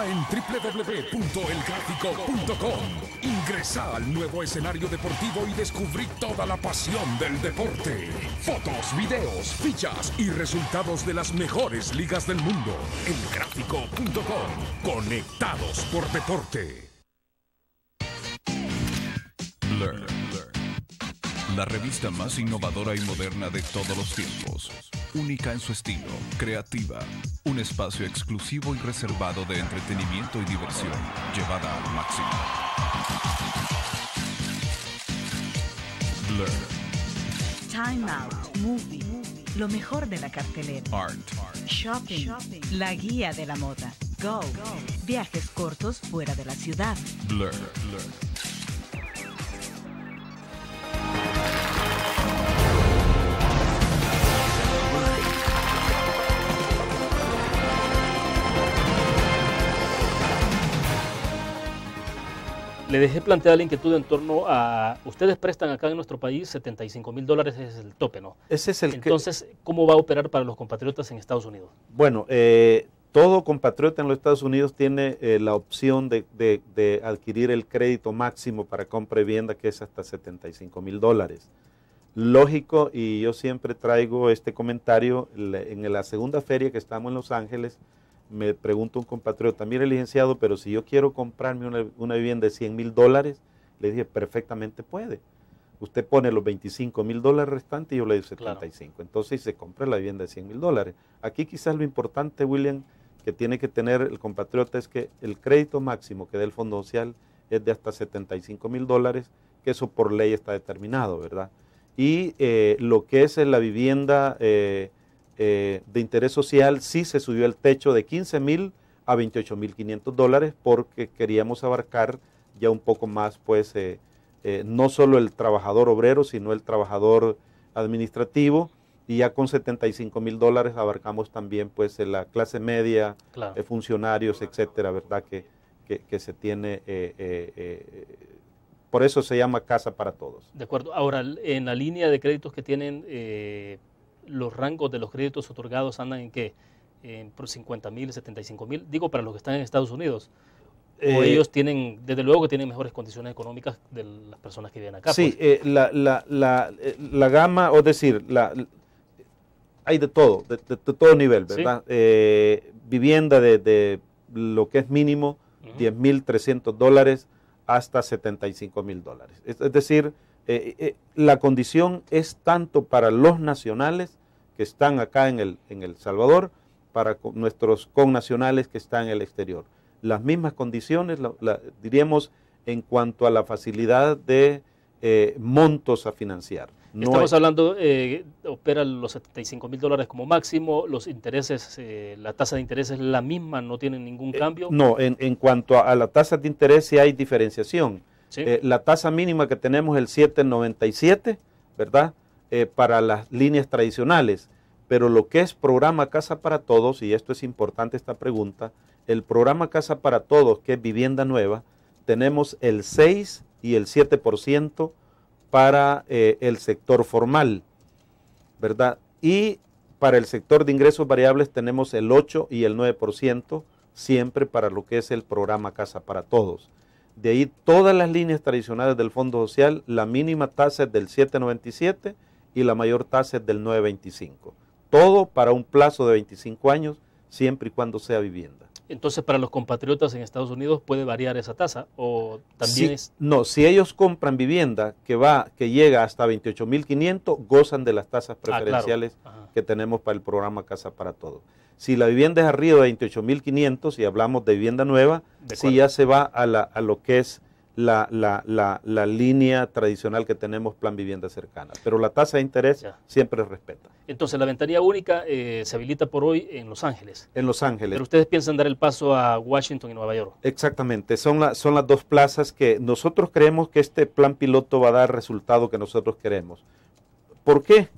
en www.elgráfico.com. Ingresa al nuevo escenario deportivo y descubrí toda la pasión del deporte. Fotos, videos, fichas y resultados de las mejores ligas del mundo. Elgráfico.com. Conectados por deporte la revista más innovadora y moderna de todos los tiempos. Única en su estilo, creativa, un espacio exclusivo y reservado de entretenimiento y diversión, llevada al máximo. Blur. Time Out, Movie, lo mejor de la cartelera. Art. Shopping, la guía de la moda. Go, viajes cortos fuera de la ciudad. Blur. Blur. Le dejé plantear la inquietud en torno a, ustedes prestan acá en nuestro país 75 mil dólares, ese es el tope, ¿no? Ese es el Entonces, ¿cómo va a operar para los compatriotas en Estados Unidos? Bueno, eh, todo compatriota en los Estados Unidos tiene eh, la opción de, adquirir el crédito máximo para compra y vivienda, que es hasta 75 mil dólares. Lógico, y yo siempre traigo este comentario, en la segunda feria que estamos en Los Ángeles, me pregunta un compatriota, mire licenciado, pero si yo quiero comprarme una, vivienda de 100 mil dólares, le dije, perfectamente puede. Usted pone los 25 mil dólares restantes y yo le doy 75. Entonces se compra la vivienda de 100 mil dólares. Aquí quizás lo importante, William, que tiene que tener el compatriota es que el crédito máximo que da el Fondo Social es de hasta 75 mil dólares, que eso por ley está determinado, ¿verdad? Y eh, lo que es la vivienda... Eh, eh, de interés social sí se subió el techo de 15 mil a 28 mil 500 dólares porque queríamos abarcar ya un poco más, pues, eh, eh, no solo el trabajador obrero, sino el trabajador administrativo. Y ya con 75 mil dólares abarcamos también, pues, la clase media, funcionarios, etcétera, ¿verdad? Que, se tiene por eso se llama Casa para Todos. De acuerdo. Ahora, en la línea de créditos que tienen los rangos de los créditos otorgados andan en qué? En por 50 mil, 75 mil, digo para los que están en Estados Unidos. Eh, ellos tienen, desde luego que tienen mejores condiciones económicas de las personas que viven acá. Sí, pues. eh, eh, la, gama, o decir, la, hay de todo, de, todo nivel, ¿verdad? vivienda de, lo que es mínimo, 10 mil 10.300 dólares hasta 75 mil dólares. es, decir, eh, eh, la condición es tanto para los nacionales que están acá en el, en el Salvador, para con, nuestros connacionales que están en el exterior. Las mismas condiciones, la, diríamos, en cuanto a la facilidad de eh, montos a financiar. Estamos hablando, eh, operan los 75 mil dólares como máximo, los intereses, eh, la tasa de interés es la misma, no tiene ningún cambio. no, en, en cuanto a, a, la tasa de interés sí hay diferenciación. Eh, la tasa mínima que tenemos es el 7,97, ¿verdad? Eh, para las líneas tradicionales. Pero lo que es programa Casa para Todos, y esto es importante esta pregunta, el programa Casa para Todos, que es vivienda nueva, tenemos el 6 y el 7% para eh, el sector formal, ¿verdad? Y para el sector de ingresos variables tenemos el 8 y el 9%, siempre para lo que es el programa Casa para Todos. De ahí todas las líneas tradicionales del Fondo Social, la mínima tasa es del 7,97 y la mayor tasa es del 9,25. Todo para un plazo de 25 años, siempre y cuando sea vivienda. Entonces, para los compatriotas en Estados Unidos puede variar esa tasa o también es... No, si ellos compran vivienda que va que llega hasta 28.500, gozan de las tasas ah, preferenciales que tenemos para el programa Casa para Todos. Si la vivienda es arriba de 28.500 y hablamos de vivienda nueva, si ya se va a, la, a lo que es la, línea tradicional que tenemos plan vivienda cercana. Pero la tasa de interés siempre respeta. Entonces, la ventanilla única eh, se habilita por hoy en Los Ángeles. En Los Ángeles. Pero ustedes piensan dar el paso a Washington y Nueva York. Exactamente, son, son las dos plazas que nosotros creemos que este plan piloto va a dar el resultado que nosotros queremos. ¿Por qué?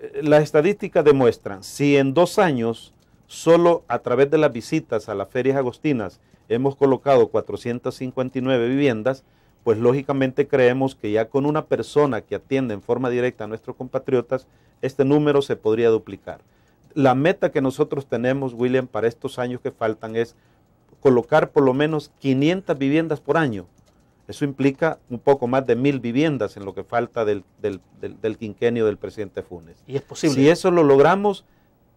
Eh, las estadísticas demuestran, si en dos años, solo a través de las visitas a las ferias agostinas, hemos colocado 459 viviendas, pues lógicamente creemos que ya con una persona que atiende en forma directa a nuestros compatriotas, este número se podría duplicar. La meta que nosotros tenemos, William, para estos años que faltan es colocar por lo menos 500 viviendas por año. Eso implica un poco más de mil viviendas en lo que falta del, quinquenio del presidente Funes. Y es posible. Si eso lo logramos,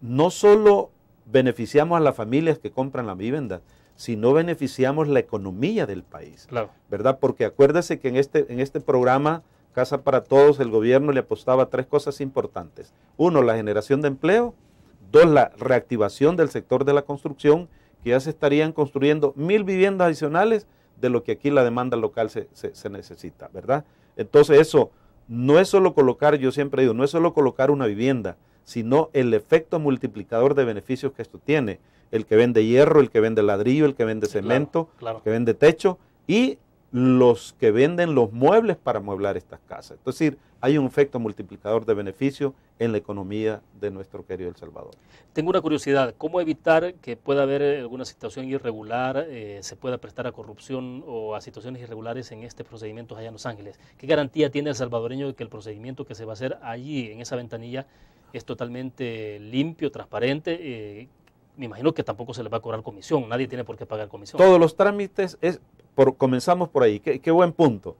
no solo beneficiamos a las familias que compran las viviendas, si no beneficiamos la economía del país. ¿Verdad? Porque acuérdese que en este, en este programa Casa para Todos el gobierno le apostaba tres cosas importantes. Uno, la generación de empleo. Dos, la reactivación del sector de la construcción, que ya se estarían construyendo mil viviendas adicionales de lo que aquí la demanda local se, se necesita, ¿verdad? Entonces eso no es solo colocar, yo siempre digo, no es solo colocar una vivienda, sino el efecto multiplicador de beneficios que esto tiene. El que vende hierro, el que vende ladrillo, el que vende cemento, el que vende techo y los que venden los muebles para mueblar estas casas. Es decir, hay un efecto multiplicador de beneficios en la economía de nuestro querido El Salvador. Tengo una curiosidad, ¿cómo evitar que pueda haber eh, alguna situación irregular, eh, se pueda prestar a corrupción o a situaciones irregulares en este procedimiento allá en Los Ángeles? ¿Qué garantía tiene el salvadoreño de que el procedimiento que se va a hacer allí, en esa ventanilla, es totalmente limpio, transparente. Eh, me imagino que tampoco se le va a cobrar comisión, nadie tiene por qué pagar comisión. Todos los trámites, es por, comenzamos por ahí, qué, buen punto.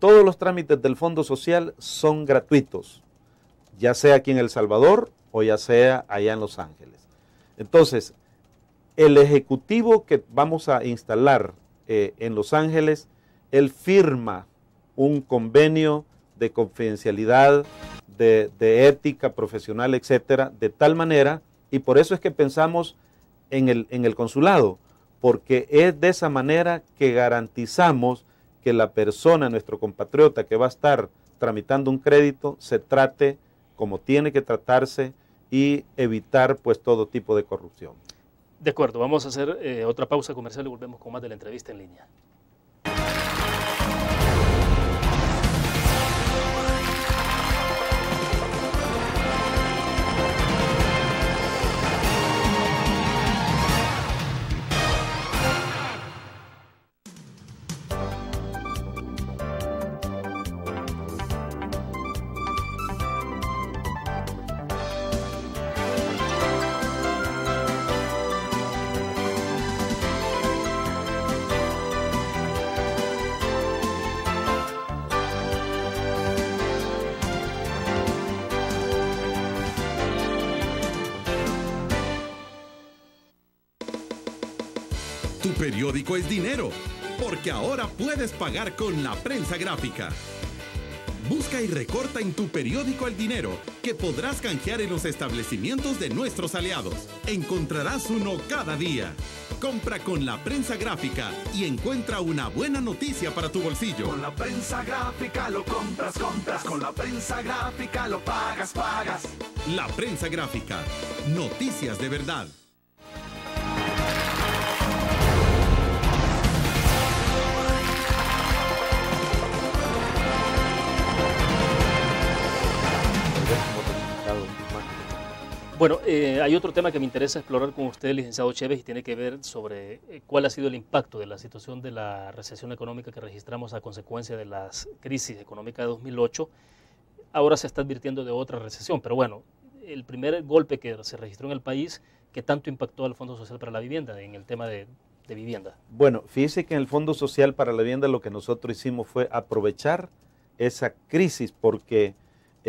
Todos los trámites del Fondo Social son gratuitos, ya sea aquí en El Salvador o ya sea allá en Los Ángeles. Entonces, el ejecutivo que vamos a instalar eh, en Los Ángeles, él firma un convenio de confidencialidad de, ética profesional, etcétera, de tal manera, y por eso es que pensamos en el, en el consulado, porque es de esa manera que garantizamos que la persona, nuestro compatriota que va a estar tramitando un crédito, se trate como tiene que tratarse y evitar pues todo tipo de corrupción. De acuerdo, vamos a hacer eh, otra pausa comercial y volvemos con más de la entrevista en línea. es dinero, porque ahora puedes pagar con la prensa gráfica. Busca y recorta en tu periódico El Dinero, que podrás canjear en los establecimientos de nuestros aliados. Encontrarás uno cada día. Compra con la prensa gráfica y encuentra una buena noticia para tu bolsillo. Con la prensa gráfica lo compras, compras. Con la prensa gráfica lo pagas, pagas. La prensa gráfica. Noticias de verdad. Bueno, eh, hay otro tema que me interesa explorar con usted, licenciado Chévez, y tiene que ver sobre eh, cuál ha sido el impacto de la situación de la recesión económica que registramos a consecuencia de las crisis económicas de 2008. Ahora se está advirtiendo de otra recesión, pero bueno, el primer golpe que se registró en el país que tanto impactó al Fondo Social para la Vivienda en el tema de, de vivienda. Bueno, fíjese que en el Fondo Social para la Vivienda lo que nosotros hicimos fue aprovechar esa crisis porque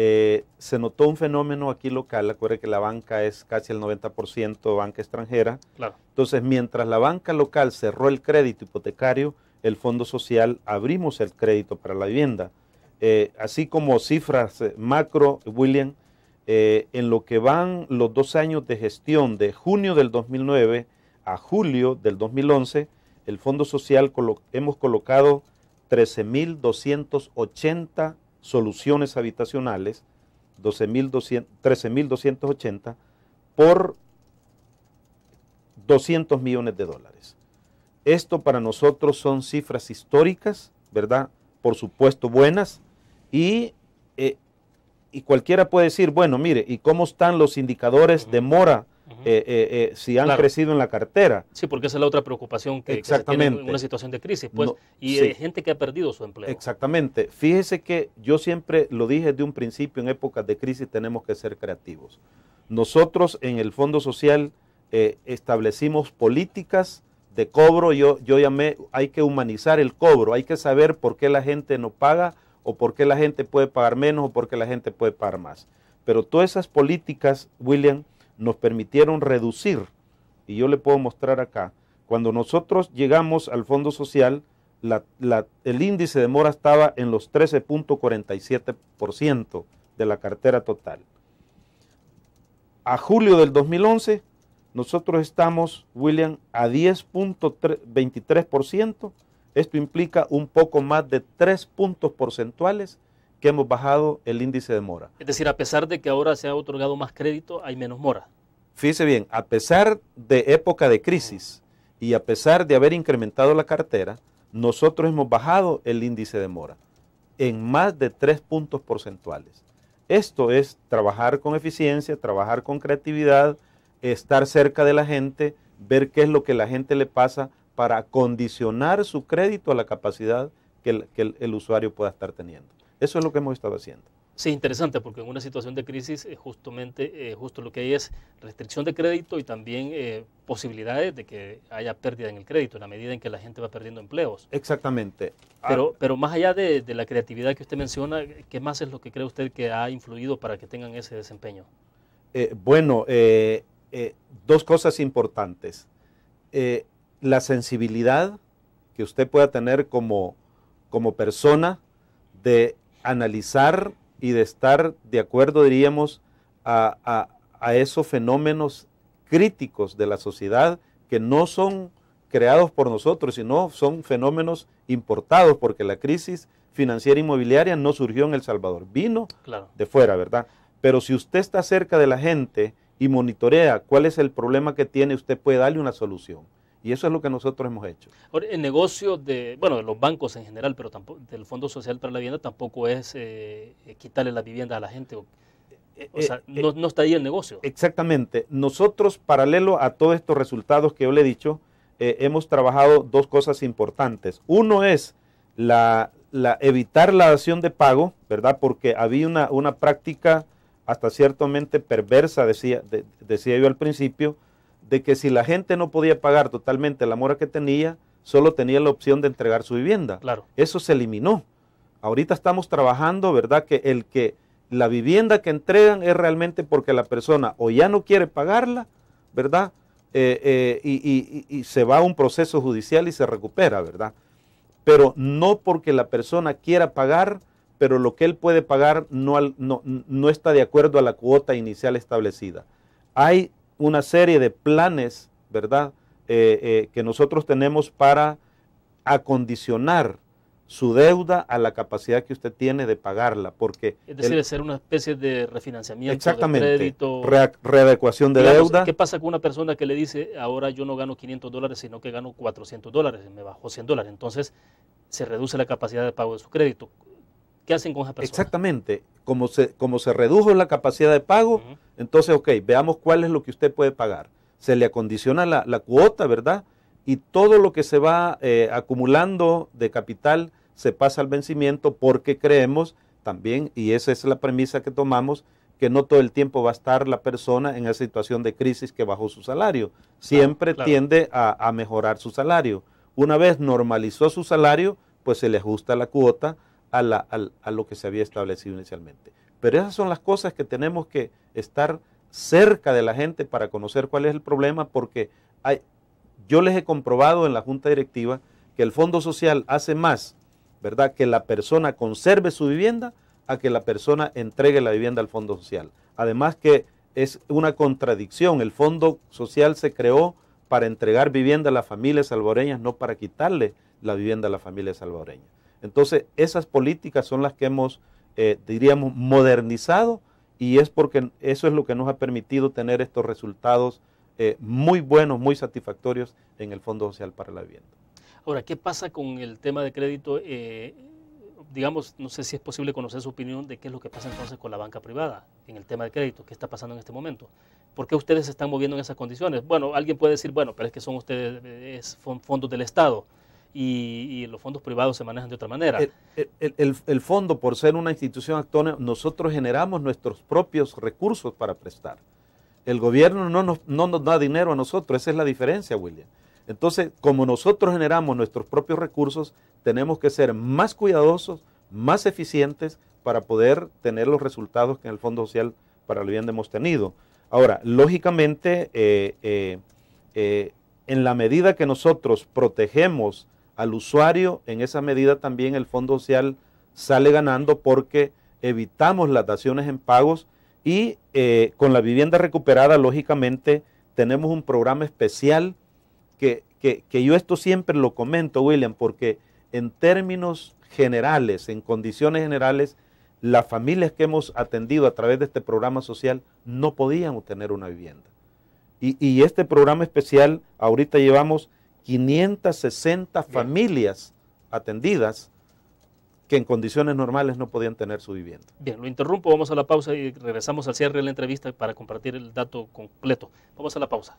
eh, se notó un fenómeno aquí local, acuérdense que la banca es casi el 90% banca extranjera. Entonces, mientras la banca local cerró el crédito hipotecario, el Fondo Social abrimos el crédito para la vivienda. Eh, así como cifras eh, macro, William, en lo que van los dos años de gestión de junio del 2009 a julio del 2011, el Fondo Social hemos colocado 13.280 soluciones habitacionales, 13.280, por 200 millones de dólares. Esto para nosotros son cifras históricas, ¿verdad? Por supuesto buenas. Y, eh, y cualquiera puede decir, bueno, mire, ¿y cómo están los indicadores de mora eh, eh, eh, si han crecido en la cartera. Sí, porque esa es la otra preocupación que, Exactamente. en una situación de crisis, pues, y gente que ha perdido su empleo. Exactamente. Fíjese que yo siempre lo dije desde un principio, en épocas de crisis tenemos que ser creativos. Nosotros en el Fondo Social establecimos políticas de cobro, yo, yo llamé, hay que humanizar el cobro, hay que saber por qué la gente no paga o por qué la gente puede pagar menos o por qué la gente puede pagar más. Pero todas esas políticas, William, nos permitieron reducir, y yo le puedo mostrar acá, cuando nosotros llegamos al Fondo Social, el índice de mora estaba en los 13.47% de la cartera total. A julio del 2011, nosotros estamos, William, a 10.23%. Esto implica un poco más de 3 puntos porcentuales que hemos bajado el índice de mora. Es decir, a pesar de que ahora se ha otorgado más crédito, hay menos mora. Fíjese bien, a pesar de época de crisis y a pesar de haber incrementado la cartera, nosotros hemos bajado el índice de mora en más de tres puntos porcentuales. Esto es trabajar con eficiencia, trabajar con creatividad, estar cerca de la gente, ver qué es lo que la gente le pasa para condicionar su crédito a la capacidad que el, el usuario pueda estar teniendo. Eso es lo que hemos estado haciendo. Sí, interesante, porque en una situación de crisis eh, justamente eh, justo lo que hay es restricción de crédito y también eh, posibilidades de que haya pérdida en el crédito, en la medida en que la gente va perdiendo empleos. Exactamente. Ah, pero, pero más allá de, la creatividad que usted menciona, ¿qué más es lo que cree usted que ha influido para que tengan ese desempeño? bueno, dos cosas importantes. la sensibilidad que usted pueda tener como, como persona de analizar y de estar de acuerdo, diríamos, a, esos fenómenos críticos de la sociedad que no son creados por nosotros, sino son fenómenos importados, porque la crisis financiera inmobiliaria no surgió en El Salvador, vino de fuera, ¿verdad? Pero si usted está cerca de la gente y monitorea cuál es el problema que tiene, usted puede darle una solución. Y eso es lo que nosotros hemos hecho. Ahora, el negocio de, bueno, de los bancos en general, pero tampoco, del Fondo Social para la Vivienda tampoco es eh, quitarle la vivienda a la gente. O, eh, sea, eh, eh, no, está ahí el negocio. Exactamente. Nosotros, paralelo a todos estos resultados que yo le he dicho, hemos trabajado dos cosas importantes. Uno es la, evitar la acción de pago, ¿verdad? Porque había una, una práctica hasta ciertamente perversa, decía, decía yo al principio, de que si la gente no podía pagar totalmente la mora que tenía, solo tenía la opción de entregar su vivienda. Claro. Eso se eliminó. Ahorita estamos trabajando, ¿verdad? Que el que la vivienda que entregan es realmente porque la persona o ya no quiere pagarla, ¿verdad? Eh, eh, y, se va a un proceso judicial y se recupera, ¿verdad? Pero no porque la persona quiera pagar, pero lo que él puede pagar no, no, no está de acuerdo a la cuota inicial establecida. Hay una serie de planes, ¿verdad? Eh, eh, que nosotros tenemos para acondicionar su deuda a la capacidad que usted tiene de pagarla, porque... Es decir, ser hacer una especie de refinanciamiento, de crédito... readecuación de deuda. ¿Qué pasa con una persona que le dice, ahora yo no gano 500 dólares, sino que gano 400 dólares, me bajó 100 dólares? Entonces, se reduce la capacidad de pago de su crédito. ¿Qué hacen con esa persona? Exactamente. Como se, como se redujo la capacidad de pago, entonces, ok, veamos cuál es lo que usted puede pagar. Se le acondiciona la, cuota, ¿verdad? Y todo lo que se va eh, acumulando de capital se pasa al vencimiento porque creemos también, y esa es la premisa que tomamos, que no todo el tiempo va a estar la persona en esa situación de crisis que bajó su salario. Siempre tiende a, a mejorar su salario. Una vez normalizó su salario, pues se le ajusta la cuota a, lo que se había establecido inicialmente. Pero esas son las cosas que tenemos que estar cerca de la gente para conocer cuál es el problema, porque yo les he comprobado en la Junta Directiva que el Fondo Social hace más, ¿verdad? Que la persona conserve su vivienda a que la persona entregue la vivienda al Fondo Social. Además que es una contradicción, el Fondo Social se creó para entregar vivienda a las familias salvadoreñas, no para quitarle la vivienda a las familias salvadoreñas. Entonces, esas políticas son las que hemos, eh, diríamos, modernizado y es porque eso es lo que nos ha permitido tener estos resultados eh, muy buenos, muy satisfactorios en el Fondo Social para la Vivienda. Ahora, ¿qué pasa con el tema de crédito? Eh, digamos, no sé si es posible conocer su opinión de qué es lo que pasa entonces con la banca privada en el tema de crédito, qué está pasando en este momento. ¿Por qué ustedes se están moviendo en esas condiciones? Bueno, alguien puede decir, bueno, pero es que son ustedes, fondos del Estado y, los fondos privados se manejan de otra manera. El, fondo, por ser una institución actora nosotros generamos nuestros propios recursos para prestar. El gobierno no nos, no da dinero a nosotros, esa es la diferencia, William. Entonces, como nosotros generamos nuestros propios recursos, tenemos que ser más cuidadosos, más eficientes para poder tener los resultados que en el Fondo Social para el Bien hemos tenido. Ahora, lógicamente, eh, eh, eh, en la medida que nosotros protegemos al usuario, en esa medida también el Fondo Social sale ganando porque evitamos las daciones en pagos y eh, con la vivienda recuperada, lógicamente, tenemos un programa especial que, yo esto siempre lo comento, William, porque en términos generales, en condiciones generales, las familias que hemos atendido a través de este programa social no podían obtener una vivienda. Y, y, este programa especial, ahorita llevamos 560 familias atendidas que en condiciones normales no podían tener su vivienda. Bien, lo interrumpo, vamos a la pausa y regresamos al cierre de la entrevista para compartir el dato completo. Vamos a la pausa.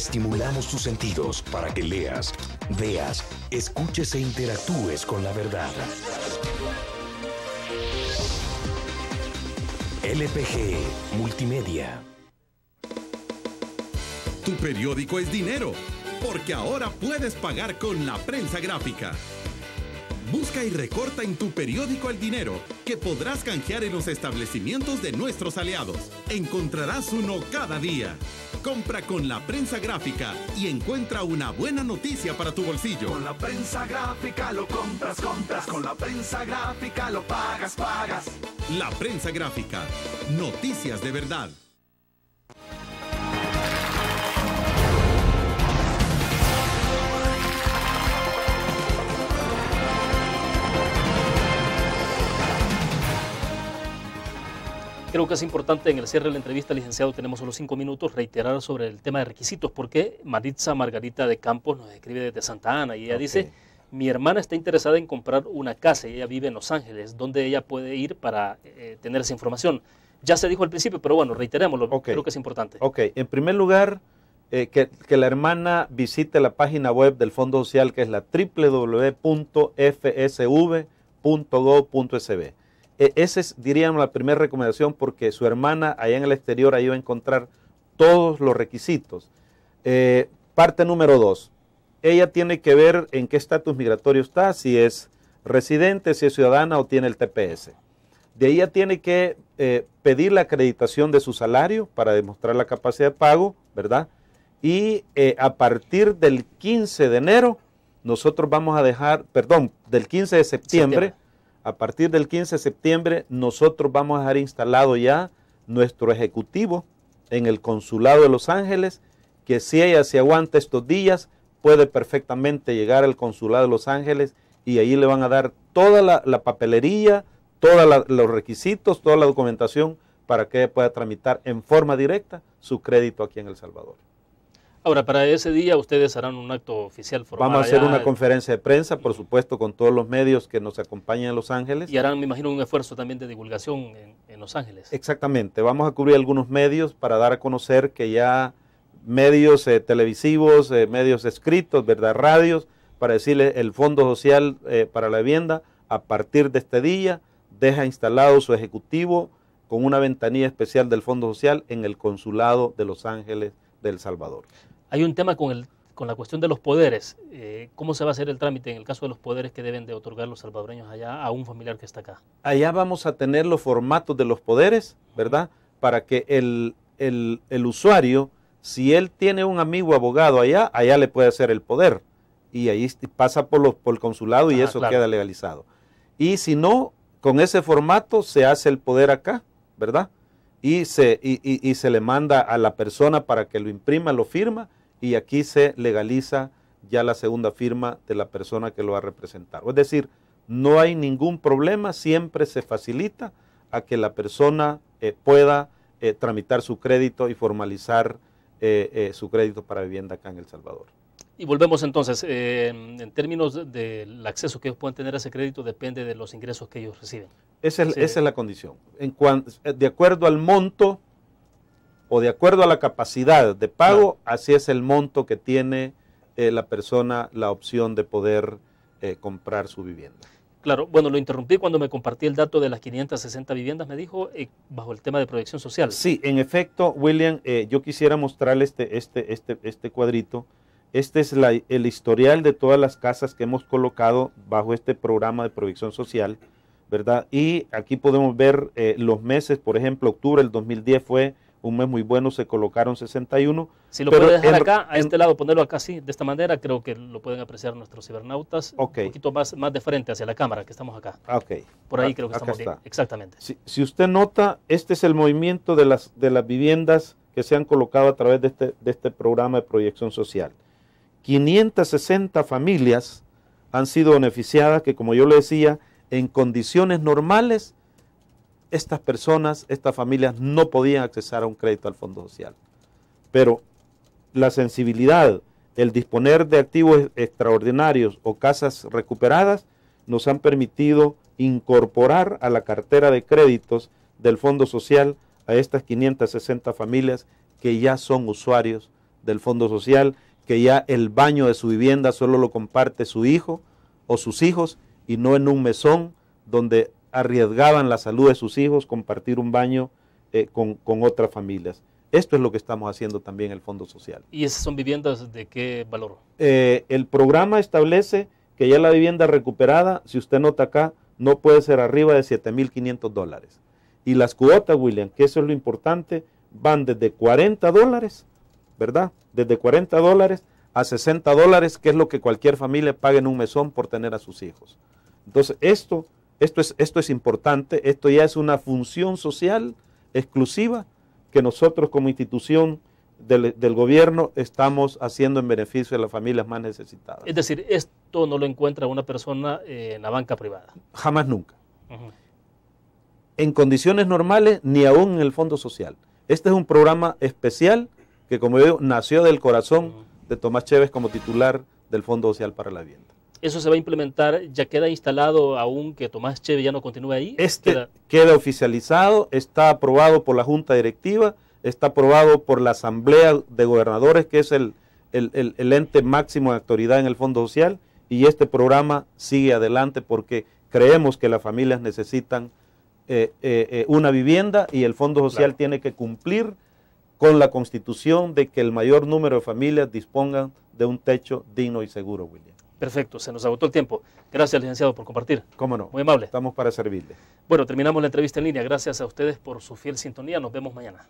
Estimulamos tus sentidos para que leas, veas, escuches e interactúes con la verdad. LPG Multimedia. Tu periódico es dinero, porque ahora puedes pagar con la prensa gráfica. Busca y recorta en tu periódico El Dinero, que podrás canjear en los establecimientos de nuestros aliados. Encontrarás uno cada día. Compra con la prensa gráfica y encuentra una buena noticia para tu bolsillo. Con la prensa gráfica lo compras, compras. Con la prensa gráfica lo pagas, pagas. La prensa gráfica. Noticias de verdad. Creo que es importante en el cierre de la entrevista, licenciado, tenemos solo cinco minutos, reiterar sobre el tema de requisitos, porque Maritza Margarita de Campos nos escribe desde Santa Ana y ella dice, mi hermana está interesada en comprar una casa y ella vive en Los Ángeles, donde ella puede ir para eh, tener esa información. Ya se dijo al principio, pero bueno, reiterémoslo, creo que es importante. Ok, en primer lugar, eh, que, que, la hermana visite la página web del Fondo Social, que es la www.fsv.gov.sb e, esa es, diríamos, la primera recomendación porque su hermana allá en el exterior ahí va a encontrar todos los requisitos. Eh, parte número dos, ella tiene que ver en qué estatus migratorio está, si es residente, si es ciudadana o tiene el TPS. De ella tiene que eh, pedir la acreditación de su salario para demostrar la capacidad de pago, ¿verdad? Y eh, a partir del 15 de enero, nosotros vamos a dejar, perdón, del 15 de septiembre, a partir del 15 de septiembre nosotros vamos a dejar instalado ya nuestro ejecutivo en el consulado de Los Ángeles, que si ella se aguanta estos días, puede perfectamente llegar al consulado de Los Ángeles y ahí le van a dar toda la, la papelería, todos los requisitos, toda la documentación para que ella pueda tramitar en forma directa su crédito aquí en El Salvador. Ahora, para ese día ustedes harán un acto oficial formal. Vamos a hacer una conferencia de prensa, por supuesto, con todos los medios que nos acompañan en Los Ángeles. Y harán, me imagino, un esfuerzo también de divulgación en, Los Ángeles. Exactamente, vamos a cubrir algunos medios para dar a conocer que ya medios eh, televisivos, eh, medios escritos, ¿verdad? Radios, para decirle el Fondo Social eh, para la Vivienda, a partir de este día, deja instalado su ejecutivo con una ventanilla especial del Fondo Social en el Consulado de Los Ángeles del Salvador. Hay un tema con, el, con la cuestión de los poderes. Eh, ¿Cómo se va a hacer el trámite en el caso de los poderes que deben de otorgar los salvadoreños allá a un familiar que está acá? Allá vamos a tener los formatos de los poderes, ¿verdad? Para que el, usuario, si él tiene un amigo abogado allá, allá le puede hacer el poder. Y ahí pasa por, los, por el consulado y ah, eso queda legalizado. Y si no, con ese formato se hace el poder acá, ¿verdad? Y se, y, y se le manda a la persona para que lo imprima, lo firma y aquí se legaliza ya la segunda firma de la persona que lo va a representar. Es decir, no hay ningún problema, siempre se facilita a que la persona eh, pueda eh, tramitar su crédito y formalizar eh, su crédito para vivienda acá en El Salvador. Y volvemos entonces, en términos del acceso que ellos pueden tener a ese crédito depende de los ingresos que ellos reciben. Esa es, la condición. de acuerdo al monto o de acuerdo a la capacidad de pago, así es el monto que tiene eh, la persona la opción de poder eh, comprar su vivienda. Claro, bueno, lo interrumpí cuando me compartí el dato de las 560 viviendas, me dijo, eh, bajo el tema de proyección social. Sí, en efecto, William, yo quisiera mostrarle este, este, este, este cuadrito. Este es el historial de todas las casas que hemos colocado bajo este programa de proyección social, ¿verdad? Y aquí podemos ver los meses, por ejemplo, octubre del 2010 fue un mes muy bueno, se colocaron 61. Si lo puede dejar acá, a este lado, ponerlo acá así, de esta manera, creo que lo pueden apreciar nuestros cibernautas. Un poquito más, más de frente hacia la cámara, que estamos acá. Ah, okay. Por ahí ah, creo que estamos bien. Exactamente. Si, usted nota, este es el movimiento de las, de las viviendas que se han colocado a través de este, de este programa de proyección social. 560 familias han sido beneficiadas que, como yo le decía, en condiciones normales estas personas, estas familias no podían accesar a un crédito al Fondo Social. Pero la sensibilidad, el disponer de activos extraordinarios o casas recuperadas nos han permitido incorporar a la cartera de créditos del Fondo Social a estas 560 familias que ya son usuarios del Fondo Social, que ya el baño de su vivienda solo lo comparte su hijo o sus hijos y no en un mesón donde arriesgaban la salud de sus hijos compartir un baño eh, con, otras familias. Esto es lo que estamos haciendo también el Fondo Social. ¿Y esas son viviendas de qué valor? Eh, el programa establece que ya la vivienda recuperada, si usted nota acá, no puede ser arriba de 7.500 dólares. Y las cuotas, William, que eso es lo importante, van desde 40 dólares, ¿verdad? Desde 40 dólares a 60 dólares, que es lo que cualquier familia paga en un mesón por tener a sus hijos. Entonces, esto esto es, importante, esto ya es una función social exclusiva que nosotros como institución del, gobierno estamos haciendo en beneficio de las familias más necesitadas. Es decir, esto no lo encuentra una persona eh, en la banca privada. Jamás nunca. En condiciones normales, ni aún en el Fondo Social. Este es un programa especial que, como veo, nació del corazón de Tomás Chévez como titular del Fondo Social para la Vivienda eso se va a implementar, ya queda instalado aún que Tomás Cheve ya no continúe ahí. Este queda... oficializado, está aprobado por la Junta Directiva, está aprobado por la Asamblea de Gobernadores, que es el, ente máximo de autoridad en el Fondo Social, y este programa sigue adelante porque creemos que las familias necesitan eh, eh, eh, una vivienda y el Fondo Social tiene que cumplir con la constitución de que el mayor número de familias dispongan de un techo digno y seguro, William. Perfecto, se nos agotó el tiempo. Gracias, licenciado, por compartir. Cómo no. Muy amable. Estamos para servirle. Bueno, terminamos la entrevista en línea. Gracias a ustedes por su fiel sintonía. Nos vemos mañana.